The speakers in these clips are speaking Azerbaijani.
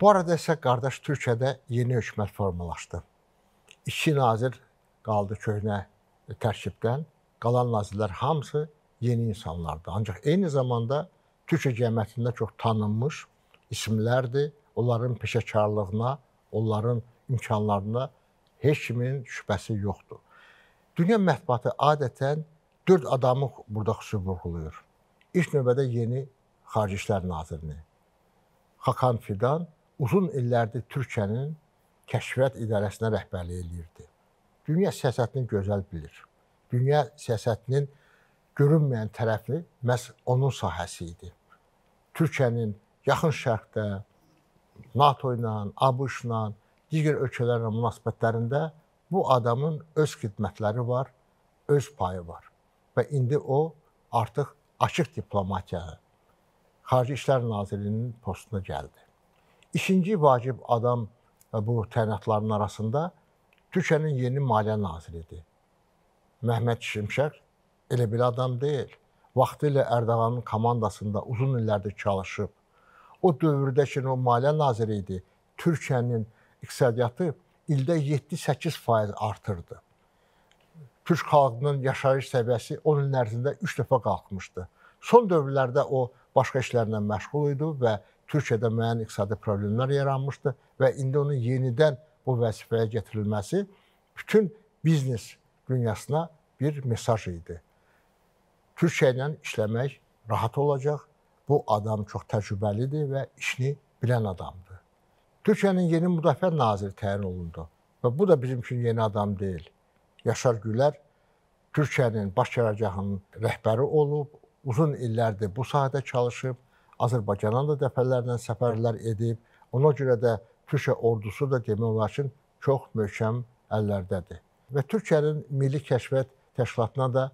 Bu arada isə qardaş Türkiyədə yeni hökumət formalaşdı. İki nazir qaldı köhnə tərkibdən. Qalan nazirlər hamısı yeni insanlardır. Ancaq eyni zamanda Türkiyə cəmiyyətində çox tanınmış isimlərdir. Onların peşəkarlığına, onların imkanlarına heç kimin şübhəsi yoxdur. Dünya mətbuatı adətən dörd adamı burada xüsusi vurğulayır. İlk növbədə yeni Xarici İşlər Nazirini, Hakan Fidan, uzun illərdir Türkiyənin kəşfiyyat idarəsinə rəhbərlik eləyirdi. Dünya siyasətini gözəl bilir. Dünya siyasətinin görünməyən tərəfi məhz onun sahəsi idi. Türkiyənin yaxın şərqdə NATO ilə, ABŞ ilə, digər ölkələrlə münasibətlərində bu adamın öz xidmətləri var, öz payı var. Və indi o artıq açıq diplomatiyanı Xarici İşlər Nazirliyinin postuna gəldi. İkinci vacib adam e, bu təyinatların arasında Türkiyənin yeni maliyyə naziridir. Məhməd Şimşək elə bir adam deyil. Vaxtilə Ərdoğanın komandasında uzun illərdir çalışıb. O dövrdə ki, o maliyyə naziri idi. Türkiyənin iqtisadiyyatı ildə 7-8% artırdı. Türk xalqının yaşayış səviyyəsi 10 il ərzində 3 dəfə qalxmışdı. Son dövrlərdə o başqa işlərlə məşğul idi və Türkiyədə müəyyən iqtisadi problemlər yaranmışdı və indi onun yenidən bu vəzifəyə gətirilməsi bütün biznes dünyasına bir mesaj idi. Türkiyə ilə işləmək rahat olacaq. Bu adam çox təcrübəlidir və işini bilən adamdır. Türkiyənin yeni müdafiə naziri təyin olundu və bu da bizim üçün yeni adam deyil. Yaşar Gülər Türkiyənin baş qərargahının rəhbəri olub, uzun illərdir bu sahədə çalışıb, Azərbaycana da dəfələrlə səfərlər edib. Ona görə də Türkiyə ordusu da demək olar ki, çox möhkəm əllərdədir. Və Türkiyənin Milli Kəşfiyyat Təşkilatına da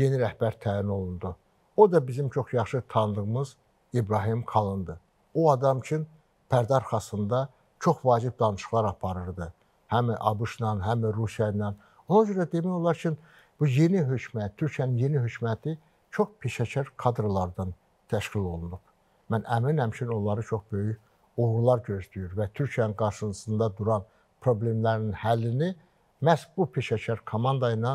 yeni rəhbər təyin olundu. O da bizim çox yaxşı tanıdığımız İbrahim Kalındır. O adam üçün pərdə arxasında çox vacib danışıqlar aparırdı. Həm ABŞ-la, həm Rusiya ilə. Ona görə demək olar ki, bu yeni hökumət, Türkiyənin yeni hökuməti çox peşəkar kadrlardan təşkil olunub. Mən əminəm ki, onları çox böyük uğurlar gözləyir və Türkiyənin qarşısında duran problemlərin həllini məhz bu peşəkar komanda ilə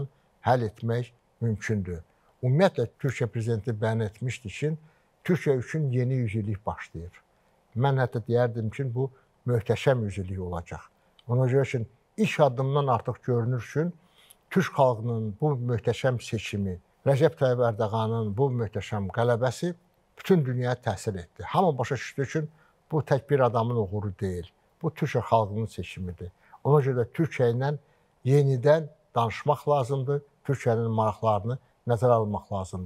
həll etmək mümkündür. Ümumiyyətlə Türkiyə prezidenti bəyan etmişdi ki, Türkiyə üçün yeni yüzillik başlayır. Mən hətta deyərdim ki, bu möhtəşəm yüzillik olacaq. Ona görə ki, ilk addımdan artıq görünür ki, Türk xalqının bu möhtəşəm seçimi, Rəcəb Tayyib Ərdoğanın bu möhtəşəm qələbəsi bütün dünyaya təsir etdi. Hamı başa düşdü ki, bu tək bir adamın uğuru deyil. Bu Türkiyə xalqının seçimidir. Ona görə də Türkiyə ilə yenidən danışmaq lazımdır. Türkiyənin maraqlarını nəzərə almaq lazımdır.